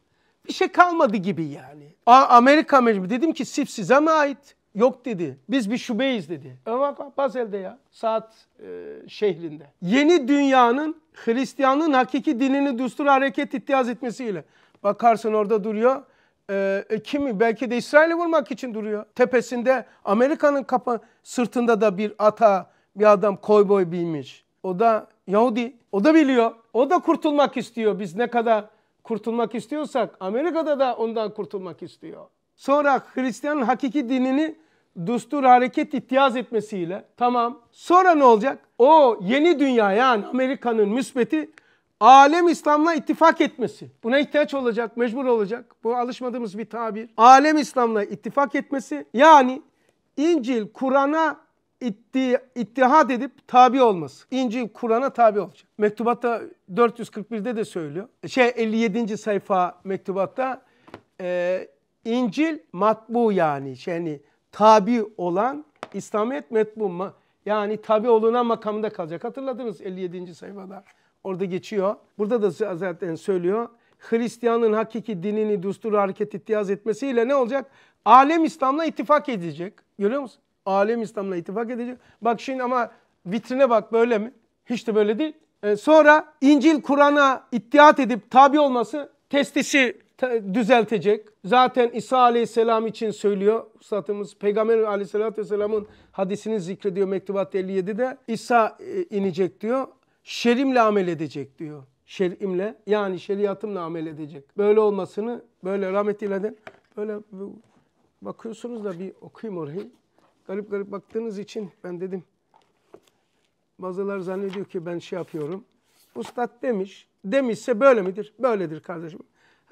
Bir şey kalmadı gibi yani. A Amerika mecbur dedim ki sip size mi ait? Yok dedi. Biz bir şubeyiz dedi. Ama Bazel'de ya. Saat e, şehrinde. Yeni dünyanın Hristiyanlığın hakiki dinini düstur hareket ittiyaz etmesiyle. Bakarsın orada duruyor. E, e, kimi belki de İsrail'i vurmak için duruyor. Tepesinde Amerika'nın kapa sırtında da bir ata bir adam koyboy bilmiş. O da Yahudi. O da biliyor. O da kurtulmak istiyor. Biz ne kadar kurtulmak istiyorsak Amerika'da da ondan kurtulmak istiyor. Sonra Hristiyanın hakiki dinini Dustur Hareket ihtiyaz etmesiyle tamam. Sonra ne olacak? O yeni dünya yani Amerika'nın müsbeti alem İslam'la ittifak etmesi. Buna ihtiyaç olacak, mecbur olacak. Bu alışmadığımız bir tabir. Alem İslam'la ittifak etmesi yani İncil Kur'an'a itti, ittihad edip tabi olması. İncil Kur'an'a tabi olacak. Mektubatta 441'de de söylüyor. Şey 57. sayfa mektubatta e, İncil matbu yani yani tabi olan İslamiyet metbu yani tabi oluna makamında kalacak. Hatırladınız 57. sayfada orada geçiyor. Burada da zaten söylüyor. Hristiyanın hakiki dinini düsturu hareket ittiyaz etmesiyle ne olacak? Alem İslam'la ittifak edecek. Görüyor musun? Alem İslam'la ittifak edecek. Bak şimdi ama vitrine bak böyle mi? Hiç de böyle değil. Ee, sonra İncil Kur'an'a ittiat edip tabi olması testisi düzeltecek. Zaten İsa Aleyhisselam için söylüyor ustadımız Peygamber Aleyhisselatü Vesselam'ın hadisini zikrediyor Mektubat 57'de. İsa e, inecek diyor. Şerimle amel edecek diyor. Şerimle yani şeriatımla amel edecek. Böyle olmasını böyle rahmet ileden böyle bakıyorsunuz da bir okuyayım orayı. Garip garip baktığınız için ben dedim. Bazılar zannediyor ki ben şey yapıyorum. Ustad demiş. Demişse böyle midir? Böyledir kardeşim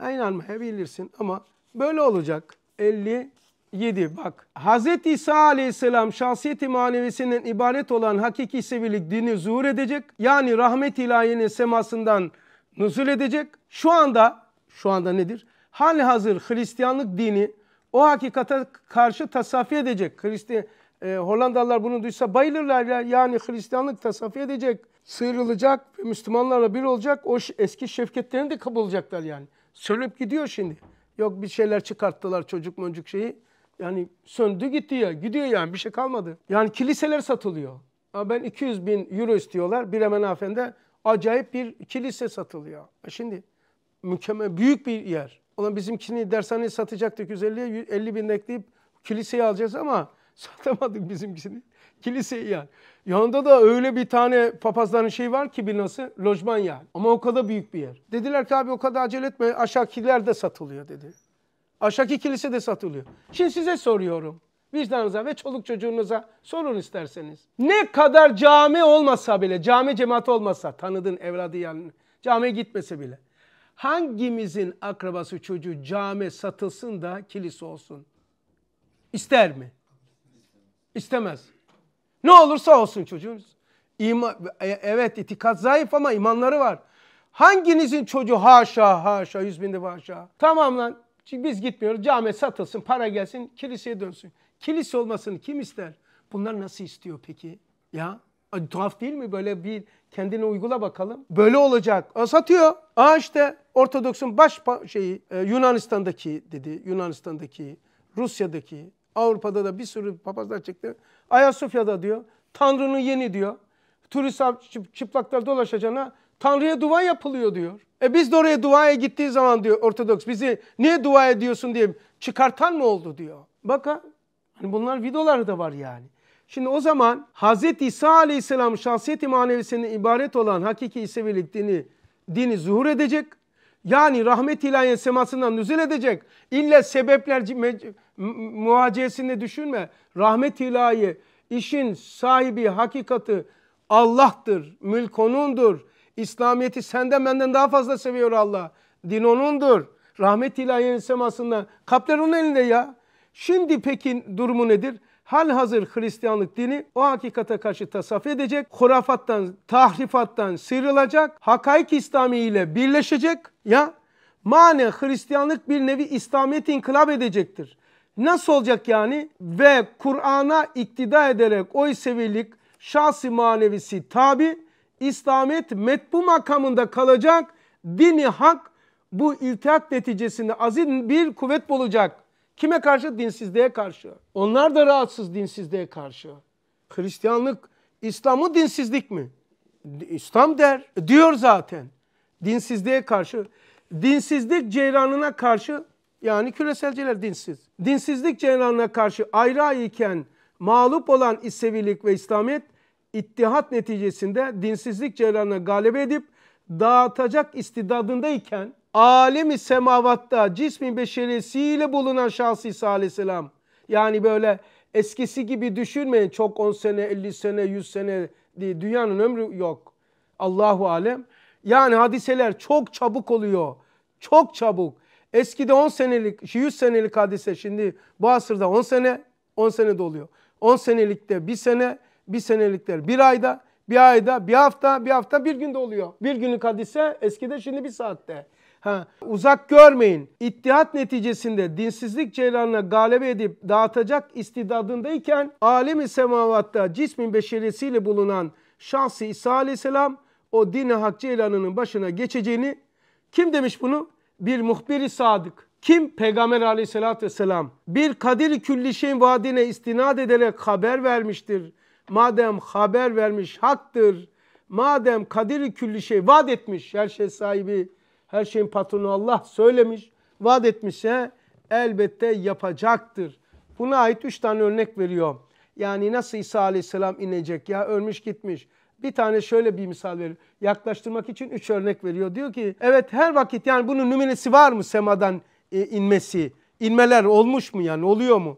inanmayabilirsin ama böyle olacak. 50 7 bak. Hz. İsa aleyhisselam şahsiyeti manevisinin ibaret olan hakiki sevilik dini zuhur edecek. Yani rahmet ilahinin semasından nüzul edecek. Şu anda, şu anda nedir? Hali hazır Hristiyanlık dini o hakikate karşı tasafi edecek. Hristi, e, Hollandalılar bunu duysa bayılırlar ya. Yani Hristiyanlık tasafi edecek, sıyrılacak, Müslümanlarla bir olacak. O eski şefketlerini de kabul olacaklar yani. Sönüp gidiyor şimdi. Yok bir şeyler çıkarttılar çocuk moncuk şeyi. Yani söndü gitti ya. Gidiyor yani bir şey kalmadı. Yani kiliseler satılıyor. Ama ben 200 bin euro istiyorlar. Bir hemen hafende acayip bir kilise satılıyor. Şimdi mükemmel büyük bir yer. Ulan bizimkini dershaneyi satacaktık 150'ye 50 bin ekleyip kiliseyi alacağız ama satamadık bizimkini. Kiliseyi yani. Yanında da öyle bir tane papazların şeyi var ki bir lojman yani. Ama o kadar büyük bir yer. Dediler ki abi o kadar acele etme aşağıkiler de satılıyor dedi. Aşağıki kilise de satılıyor. Şimdi size soruyorum. Vicdanınıza ve çoluk çocuğunuza sorun isterseniz. Ne kadar cami olmasa bile, cami cemaat olmasa, tanıdığın evladı yani camiye gitmese bile. Hangimizin akrabası çocuğu cami satılsın da kilise olsun? İster mi? İstemez. Ne olursa olsun çocuğunuz. İma, e, evet itikat zayıf ama imanları var. Hanginizin çocuğu haşa haşa yüz binde haşa. Tamam lan biz gitmiyoruz cami satılsın para gelsin kiliseye dönsün. Kilise olmasını kim ister? Bunlar nasıl istiyor peki? Ya tuhaf değil mi böyle bir kendini uygula bakalım. Böyle olacak. A, satıyor. Aa işte Ortodoks'un baş şeyi e, Yunanistan'daki dedi Yunanistan'daki Rusya'daki Avrupa'da da bir sürü papazlar çıktı. Ayasofya'da diyor, Tanrı'nın yeni diyor. Turist çıplaklar dolaşacağına Tanrı'ya dua yapılıyor diyor. E biz de oraya duaya gittiği zaman diyor Ortodoks bizi niye dua ediyorsun diye çıkartan mı oldu diyor. Baka hani bunlar videoları da var yani. Şimdi o zaman Hz. İsa Aleyhisselam şahsiyeti manevisinden ibaret olan hakiki İsevilik dini, dini zuhur edecek. Yani rahmet ilahiyen semasından nüzül edecek. İlla sebepler muacesini düşünme. Rahmet ilahi işin sahibi hakikati Allah'tır. Mülk onundur. İslamiyeti senden benden daha fazla seviyor Allah. Din onundur. Rahmet ilahinin semasında. Kalpler onun elinde ya. Şimdi peki durumu nedir? Hal hazır Hristiyanlık dini o hakikate karşı tasaf edecek, hurafattan, tahrifattan sıyrılacak, hakaik İslami ile birleşecek ya. Mane Hristiyanlık bir nevi İslamiyet inkılap edecektir. Nasıl olacak yani? Ve Kur'an'a iktida ederek oy sevilik şahsi manevisi tabi İslamiyet metbu makamında kalacak dini hak bu iltihat neticesinde azin bir kuvvet bulacak. Kime karşı? Dinsizliğe karşı. Onlar da rahatsız dinsizliğe karşı. Hristiyanlık, İslam'ı dinsizlik mi? İslam der. Diyor zaten. Dinsizliğe karşı. Dinsizlik ceyranına karşı yani küreselciler dinsiz. Dinsizlik cereyanına karşı ayrı iken mağlup olan İsevilik ve İslamiyet ittihat neticesinde dinsizlik cereyanına galip edip dağıtacak istidadındayken alemi semavatta cismin beşeresiyle bulunan şahsı İsa aleyhisselam yani böyle eskisi gibi düşünmeyin çok 10 sene 50 sene 100 sene diye dünyanın ömrü yok. Allahu alem. Yani hadiseler çok çabuk oluyor. Çok çabuk. Eskide 10 senelik, 100 senelik hadise şimdi bu asırda 10 sene, 10 sene doluyor. 10 senelikte bir sene, bir senelikler bir ayda, bir ayda, bir hafta, bir hafta bir günde oluyor. Bir günlük hadise eskide şimdi bir saatte. Ha, uzak görmeyin. İttihat neticesinde dinsizlik ceylanına galibe edip dağıtacak istidadındayken alemi semavatta cismin beşerisiyle bulunan şahsi İsa aleyhisselam o dini hak ceylanının başına geçeceğini kim demiş bunu? bir muhbir-i sadık. Kim? Peygamber aleyhissalatü vesselam. Bir kadir külli şeyin vaadine istinad ederek haber vermiştir. Madem haber vermiş haktır. Madem kadir külli şey vaat etmiş. Her şey sahibi, her şeyin patronu Allah söylemiş. Vaat etmişse elbette yapacaktır. Buna ait üç tane örnek veriyor. Yani nasıl İsa aleyhisselam inecek ya ölmüş gitmiş. Bir tane şöyle bir misal veriyor. Yaklaştırmak için üç örnek veriyor. Diyor ki evet her vakit yani bunun nümunesi var mı semadan e, inmesi? İnmeler olmuş mu yani oluyor mu?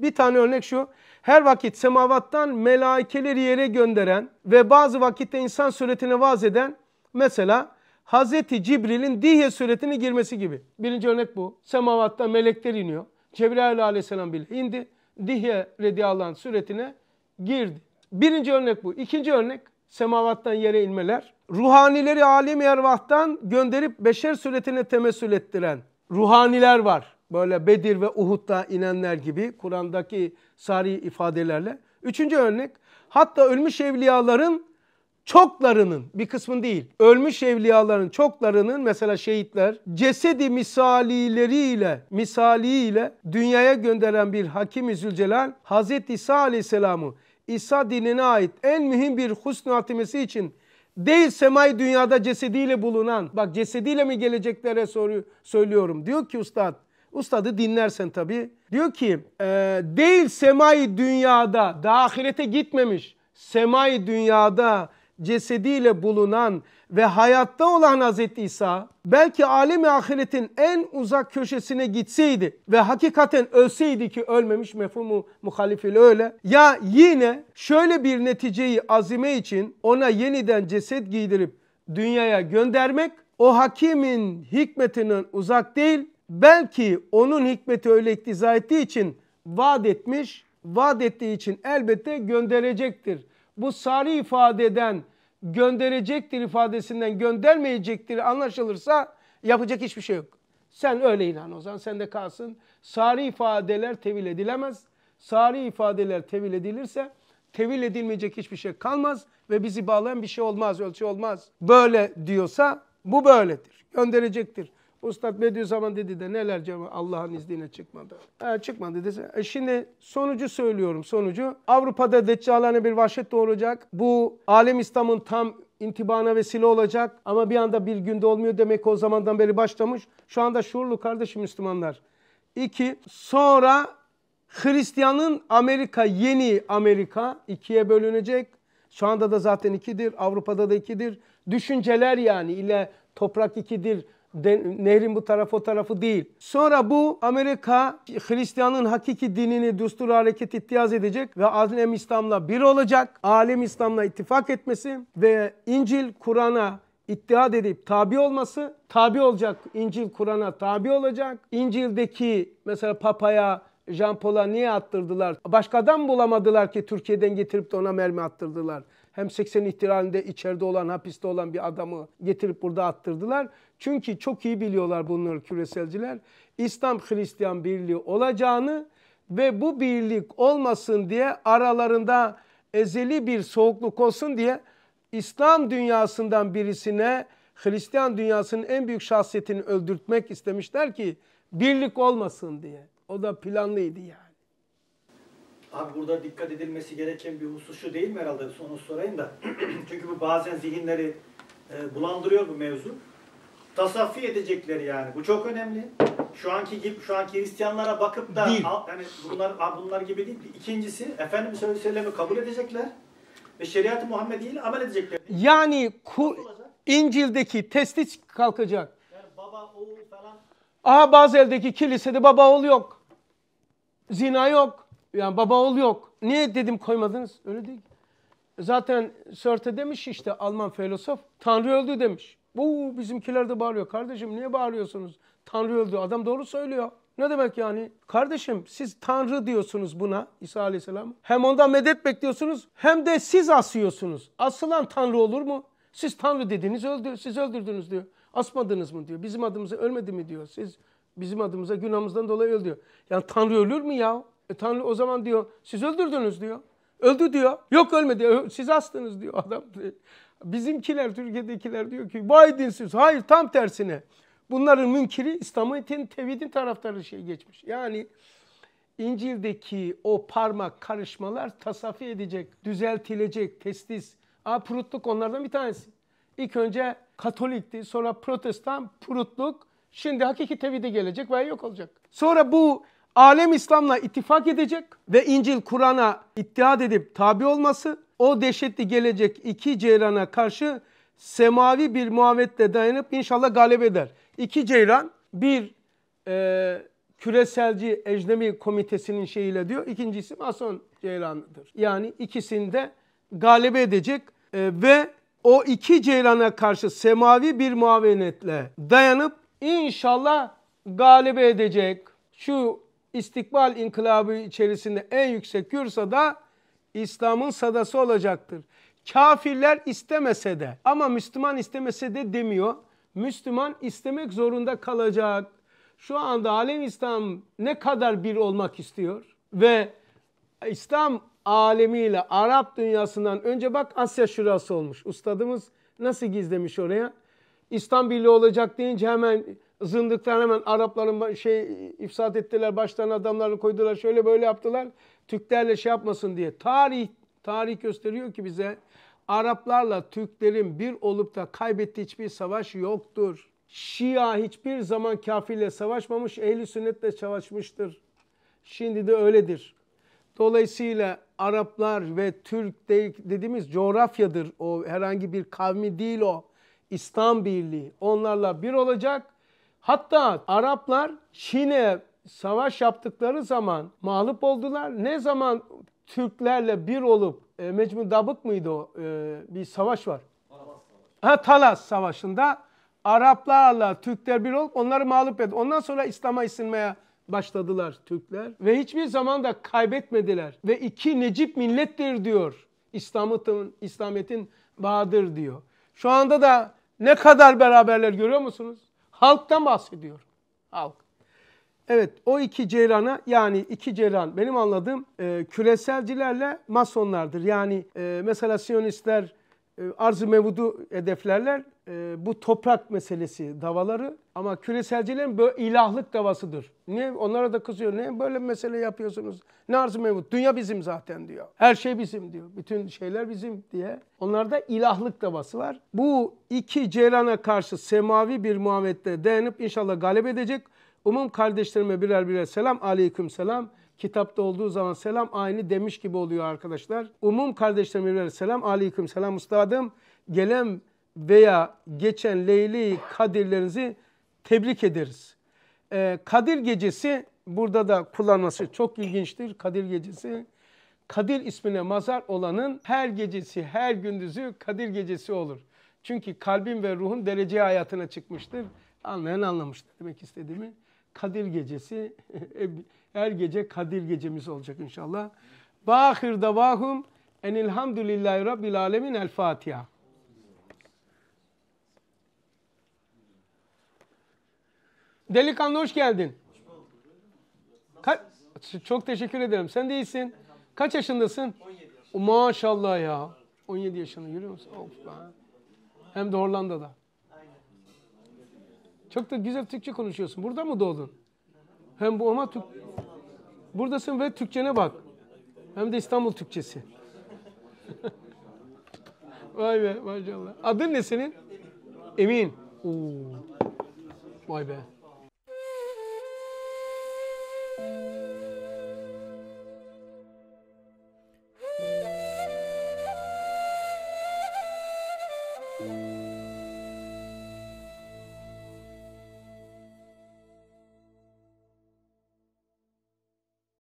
Bir tane örnek şu. Her vakit semavattan melaikeleri yere gönderen ve bazı vakitte insan suretine vaz eden mesela Hazreti Cibril'in Diye suretine girmesi gibi. Birinci örnek bu. Semavatta melekler iniyor. Cebrail aleyhisselam bile indi. Diye radiyallahu anh suretine girdi. Birinci örnek bu. İkinci örnek semavattan yere inmeler, ruhanileri alim ervahtan gönderip beşer suretine temessül ettiren ruhaniler var. Böyle Bedir ve Uhud'da inenler gibi Kur'an'daki sari ifadelerle. Üçüncü örnek hatta ölmüş evliyaların çoklarının bir kısmın değil ölmüş evliyaların çoklarının mesela şehitler cesedi misalileriyle misaliyle dünyaya gönderen bir Hakim-i Zülcelal Hazreti İsa Aleyhisselam'ı İsa dinine ait en mühim bir husnu hatimesi için değil semay dünyada cesediyle bulunan bak cesediyle mi geleceklere soru, söylüyorum diyor ki ustad ustadı dinlersen tabi diyor ki e, değil semay dünyada daha ahirete gitmemiş semay dünyada cesediyle bulunan ve hayatta olan Hazreti İsa belki alemi ahiretin en uzak köşesine gitseydi ve hakikaten ölseydi ki ölmemiş mefhumu muhalifil öyle ya yine şöyle bir neticeyi azime için ona yeniden ceset giydirip dünyaya göndermek o hakimin hikmetinin uzak değil belki onun hikmeti öyle iktiza ettiği için vaat etmiş vaat ettiği için elbette gönderecektir. Bu sarı ifadeden gönderecektir ifadesinden göndermeyecektir anlaşılırsa yapacak hiçbir şey yok. Sen öyle inan o zaman sen de kalsın. Sari ifadeler tevil edilemez. Sari ifadeler tevil edilirse tevil edilmeyecek hiçbir şey kalmaz ve bizi bağlayan bir şey olmaz, ölçü olmaz. Böyle diyorsa bu böyledir. Gönderecektir. Ustad Bediüzzaman dedi de neler cevap Allah'ın izniyle çıkmadı. E, çıkmadı dedi E, şimdi sonucu söylüyorum sonucu. Avrupa'da deccalane bir vahşet doğuracak. Bu alem İslam'ın tam intibana vesile olacak. Ama bir anda bir günde olmuyor demek o zamandan beri başlamış. Şu anda şuurlu kardeşim Müslümanlar. İki, sonra Hristiyan'ın Amerika, yeni Amerika ikiye bölünecek. Şu anda da zaten ikidir, Avrupa'da da ikidir. Düşünceler yani ile toprak ikidir, nehrin bu tarafı o tarafı değil. Sonra bu Amerika Hristiyanın hakiki dinini düstur hareket ittiyaz edecek ve alem İslam'la bir olacak. Alem İslam'la ittifak etmesi ve İncil Kur'an'a ittihad edip tabi olması, tabi olacak İncil Kur'an'a tabi olacak. İncil'deki mesela Papa'ya Jean Paul'a niye attırdılar? Başkadan bulamadılar ki Türkiye'den getirip de ona mermi attırdılar hem 80 ihtilalinde içeride olan, hapiste olan bir adamı getirip burada attırdılar. Çünkü çok iyi biliyorlar bunlar küreselciler. İslam Hristiyan birliği olacağını ve bu birlik olmasın diye aralarında ezeli bir soğukluk olsun diye İslam dünyasından birisine Hristiyan dünyasının en büyük şahsiyetini öldürtmek istemişler ki birlik olmasın diye. O da planlıydı ya. Abi burada dikkat edilmesi gereken bir husus şu değil mi herhalde? Sonu sorayım da. Çünkü bu bazen zihinleri e, bulandırıyor bu mevzu. Tasaffi edecekleri yani. Bu çok önemli. Şu anki gibi, şu anki Hristiyanlara bakıp da Al, yani bunlar bunlar gibi değil. İkincisi Efendimiz Aleyhisselam'ı kabul edecekler ve şeriat-ı Muhammediye ile amel edecekler. Yani ku, İncil'deki testis kalkacak. Yani baba, oğul falan. Aha Bazel'deki kilisede baba oğul yok. Zina yok. Yani baba oğul yok. Niye dedim koymadınız? Öyle değil. Zaten Sörte demiş işte Alman filozof. Tanrı öldü demiş. Bu bizimkiler de bağırıyor. Kardeşim niye bağırıyorsunuz? Tanrı öldü. Adam doğru söylüyor. Ne demek yani? Kardeşim siz Tanrı diyorsunuz buna İsa Aleyhisselam. Hem ondan medet bekliyorsunuz hem de siz asıyorsunuz. Asılan Tanrı olur mu? Siz Tanrı dediniz öldü. Siz öldürdünüz diyor. Asmadınız mı diyor. Bizim adımıza ölmedi mi diyor. Siz bizim adımıza günahımızdan dolayı öldü. diyor. Yani Tanrı ölür mü ya? E Tanrı o zaman diyor siz öldürdünüz diyor. Öldü diyor. Yok ölmedi. Siz astınız diyor adam. Bizimkiler Türkiye'dekiler diyor ki vay dinsiz. Hayır tam tersine. Bunların münkiri İslamiyet'in tevhidin taraftarı şey geçmiş. Yani İncil'deki o parmak karışmalar tasafi edecek, düzeltilecek, testis. Aa prutluk onlardan bir tanesi. İlk önce Katolikti, sonra Protestan, prutluk. Şimdi hakiki tevhide gelecek veya yok olacak. Sonra bu alem İslam'la ittifak edecek ve İncil Kur'an'a ittihad edip tabi olması o dehşetli gelecek iki ceyrana karşı semavi bir muhabbetle dayanıp inşallah galip eder. İki ceyran bir e, küreselci ecnemi komitesinin şeyiyle diyor. İkincisi Mason ceyranıdır. Yani ikisinde galip edecek e, ve o iki ceyrana karşı semavi bir muavenetle dayanıp inşallah galip edecek. Şu istikbal inkılabı içerisinde en yüksek yursa da İslam'ın sadası olacaktır. Kafirler istemese de ama Müslüman istemese de demiyor. Müslüman istemek zorunda kalacak. Şu anda alem İslam ne kadar bir olmak istiyor ve İslam alemiyle Arap dünyasından önce bak Asya şurası olmuş. Ustadımız nasıl gizlemiş oraya? İslam birliği olacak deyince hemen Zındıktan hemen Arapların şey ifsad ettiler. Baştan adamlarını koydular. Şöyle böyle yaptılar. Türklerle şey yapmasın diye. Tarih tarih gösteriyor ki bize Araplarla Türklerin bir olup da kaybettiği hiçbir savaş yoktur. Şia hiçbir zaman kafirle savaşmamış, ehli sünnetle savaşmıştır. Şimdi de öyledir. Dolayısıyla Araplar ve Türk dediğimiz coğrafyadır. O herhangi bir kavmi değil o. İslam birliği. Onlarla bir olacak Hatta Araplar Çin'e savaş yaptıkları zaman mağlup oldular. Ne zaman Türklerle bir olup e, Mecmu Dabık mıydı o? E, bir savaş var. Ha, Talas Savaşı'nda Araplarla Türkler bir olup onları mağlup etti. Ondan sonra İslam'a isinmeye başladılar Türkler. Ve hiçbir zaman da kaybetmediler. Ve iki necip millettir diyor. İslam'ın, İslamiyet'in Bahadır diyor. Şu anda da ne kadar beraberler görüyor musunuz? Halktan bahsediyorum. Halk. Evet o iki ceyrana yani iki ceyran benim anladığım e, küreselcilerle masonlardır. Yani e, mesela Siyonistler ee, arz-ı mevudu hedeflerler. Ee, bu toprak meselesi davaları ama küreselcilerin böyle ilahlık davasıdır. Niye onlara da kızıyor? Niye böyle mesele yapıyorsunuz? Ne arz-ı mevut? Dünya bizim zaten diyor. Her şey bizim diyor. Bütün şeyler bizim diye. Onlarda ilahlık davası var. Bu iki Ceylan'a karşı semavi bir muhabbette dayanıp inşallah galip edecek. Umum kardeşlerime birer birer selam. Aleyküm selam kitapta olduğu zaman selam aynı demiş gibi oluyor arkadaşlar. Umum kardeşlerim birbirlerine selam aleyküm selam ustadım. Gelen veya geçen Leyli Kadirlerinizi tebrik ederiz. Ee, Kadir gecesi burada da kullanması çok ilginçtir. Kadir gecesi. Kadir ismine mazar olanın her gecesi, her gündüzü Kadir gecesi olur. Çünkü kalbin ve ruhun derece hayatına çıkmıştır. Anlayan anlamıştır demek istediğimi. Kadir gecesi Her gece Kadir gecemiz olacak inşallah. Bahir davahum enilhamdülillahi rabbil alemin el Fatiha. Delikanlı hoş geldin. Ka- çok teşekkür ederim. Sen de iyisin. Kaç yaşındasın? 17 yaşında. Maşallah ya. 17 yaşında görüyor musun? Of be. Hem de Hollanda'da. Çok da güzel Türkçe konuşuyorsun. Burada mı doğdun? Hem bu ama Türk... Buradasın ve Türkçene bak. Hem de İstanbul Türkçesi. Vay be maşallah. Adın ne senin? Emin. Oo. Vay be.